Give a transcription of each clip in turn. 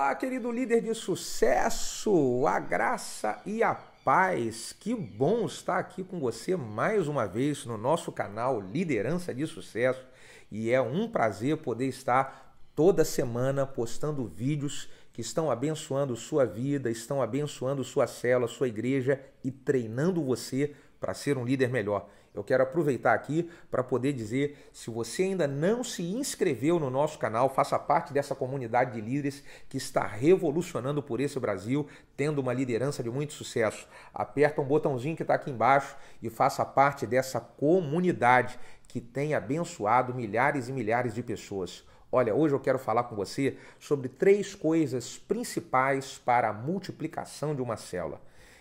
Olá, querido líder de sucesso, a graça e a paz. Que bom estar aqui com você mais uma vez no nosso canal Liderança de Sucesso e é um prazer poder estar toda semana postando vídeos que estão abençoando sua vida, estão abençoando sua célula, sua igreja e treinando você para ser um líder melhor. Eu quero aproveitar aqui para poder dizer: se você ainda não se inscreveu no nosso canal, faça parte dessa comunidade de líderes que está revolucionando por esse Brasil, tendo uma liderança de muito sucesso. Aperta um botãozinho que está aqui embaixo e faça parte dessa comunidade que tem abençoado milhares e milhares de pessoas. Olha, hoje eu quero falar com você sobre três coisas principais para a multiplicação de uma célula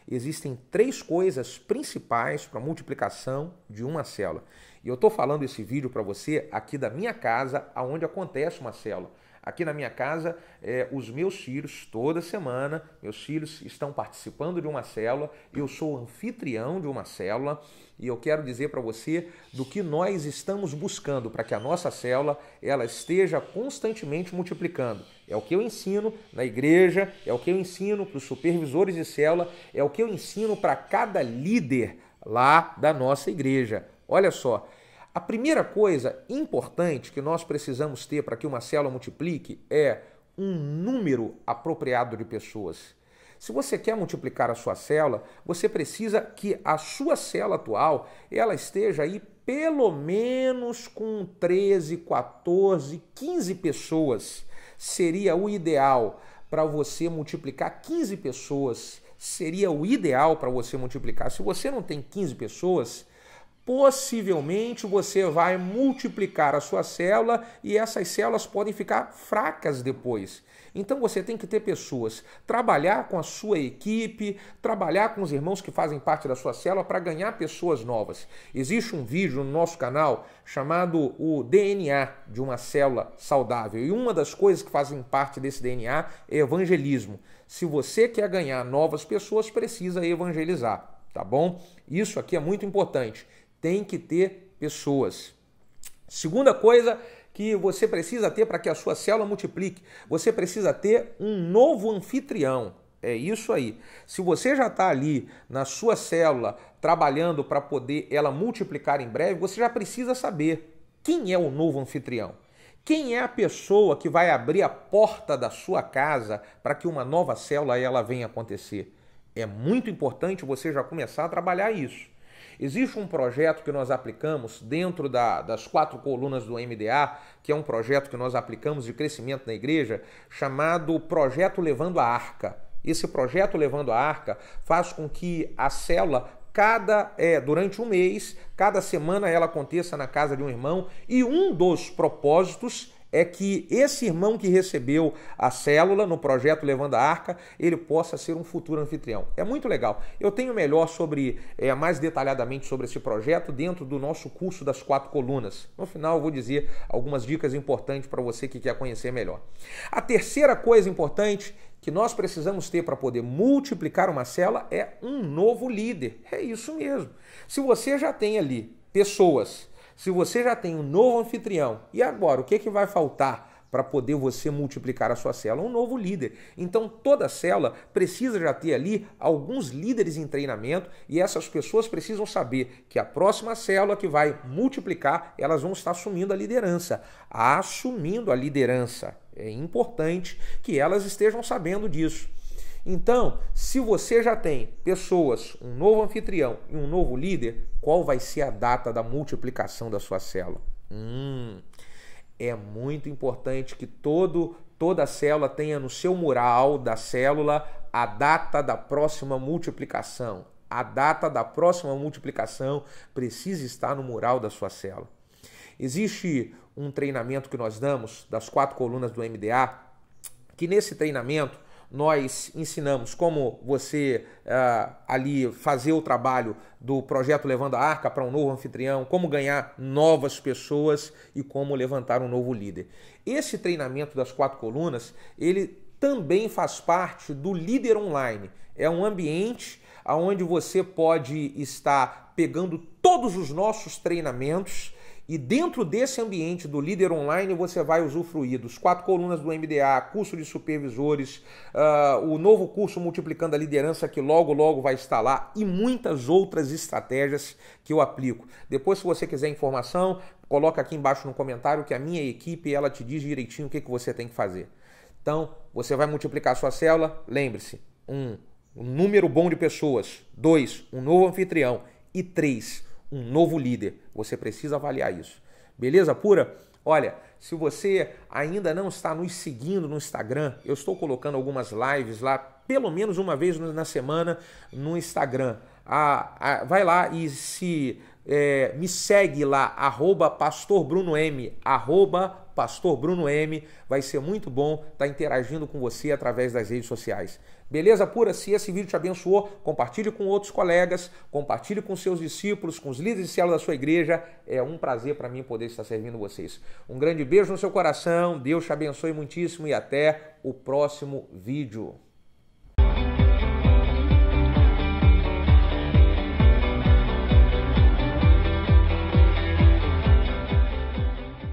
existem três coisas principais para a multiplicação de uma célula. E eu estou falando esse vídeo para você aqui da minha casa, aonde acontece uma célula. Aqui na minha casa, é, os meus filhos, toda semana, meus filhos estão participando de uma célula, eu sou anfitrião de uma célula e eu quero dizer para você do que nós estamos buscando para que a nossa célula ela esteja constantemente multiplicando. É o que eu ensino na igreja, é o que eu ensino para os supervisores de célula, é o que eu ensino para cada líder lá da nossa igreja. Olha só, a primeira coisa importante que nós precisamos ter para que uma célula multiplique é um número apropriado de pessoas. Se você quer multiplicar a sua célula, você precisa que a sua célula atual ela esteja aí pelo menos com 13, 14, 15 pessoas. Seria o ideal para você multiplicar 15 pessoas. Seria o ideal para você multiplicar. Se você não tem 15 pessoas, possivelmente você vai multiplicar a sua célula e essas células podem ficar fracas depois. Então você tem que ter pessoas, trabalhar com a sua equipe, trabalhar com os irmãos que fazem parte da sua célula para ganhar pessoas novas. Existe um vídeo no nosso canal chamado o DNA de uma célula saudável e uma das coisas que fazem parte desse DNA é evangelismo. Se você quer ganhar novas pessoas, precisa evangelizar, tá bom? Isso aqui é muito importante tem que ter pessoas. Segunda coisa que você precisa ter para que a sua célula multiplique, você precisa ter um novo anfitrião. É isso aí. Se você já está ali na sua célula trabalhando para poder ela multiplicar em breve, você já precisa saber quem é o novo anfitrião. Quem é a pessoa que vai abrir a porta da sua casa para que uma nova célula ela venha acontecer? É muito importante você já começar a trabalhar isso. Existe um projeto que nós aplicamos dentro da, das quatro colunas do MDA, que é um projeto que nós aplicamos de crescimento na igreja, chamado Projeto Levando a Arca. Esse projeto Levando a Arca faz com que a célula cada é, durante um mês, cada semana ela aconteça na casa de um irmão e um dos propósitos é que esse irmão que recebeu a célula no projeto Levando a Arca, ele possa ser um futuro anfitrião. É muito legal. Eu tenho melhor sobre, é, mais detalhadamente sobre esse projeto dentro do nosso curso das quatro colunas. No final eu vou dizer algumas dicas importantes para você que quer conhecer melhor. A terceira coisa importante que nós precisamos ter para poder multiplicar uma célula é um novo líder. É isso mesmo. Se você já tem ali pessoas se você já tem um novo anfitrião, e agora o que, é que vai faltar para poder você multiplicar a sua célula? Um novo líder. Então toda célula precisa já ter ali alguns líderes em treinamento e essas pessoas precisam saber que a próxima célula que vai multiplicar, elas vão estar assumindo a liderança. Assumindo a liderança. É importante que elas estejam sabendo disso. Então, se você já tem pessoas, um novo anfitrião e um novo líder, qual vai ser a data da multiplicação da sua célula? Hum, é muito importante que todo toda célula tenha no seu mural da célula a data da próxima multiplicação. A data da próxima multiplicação precisa estar no mural da sua célula. Existe um treinamento que nós damos das quatro colunas do MDA, que nesse treinamento nós ensinamos como você uh, ali fazer o trabalho do projeto Levando a Arca para um novo anfitrião, como ganhar novas pessoas e como levantar um novo líder. Esse treinamento das quatro colunas, ele também faz parte do líder online. É um ambiente onde você pode estar pegando todos os nossos treinamentos e dentro desse ambiente do líder online, você vai usufruir dos quatro colunas do MDA, curso de supervisores, uh, o novo curso Multiplicando a Liderança, que logo, logo vai estar lá, e muitas outras estratégias que eu aplico. Depois, se você quiser informação, coloca aqui embaixo no comentário que a minha equipe ela te diz direitinho o que, que você tem que fazer. Então, você vai multiplicar a sua célula, lembre-se, um, um número bom de pessoas, dois, um novo anfitrião e três, um novo líder. Você precisa avaliar isso. Beleza pura? Olha, se você ainda não está nos seguindo no Instagram, eu estou colocando algumas lives lá, pelo menos uma vez na semana, no Instagram. Ah, ah, vai lá e se é, me segue lá, arroba Pastor Bruno M, arroba Pastor Bruno M. Vai ser muito bom estar tá interagindo com você através das redes sociais. Beleza pura? Se esse vídeo te abençoou, compartilhe com outros colegas, compartilhe com seus discípulos, com os líderes de célula da sua igreja. É um prazer para mim poder estar servindo vocês. Um grande beijo no seu coração, Deus te abençoe muitíssimo e até o próximo vídeo.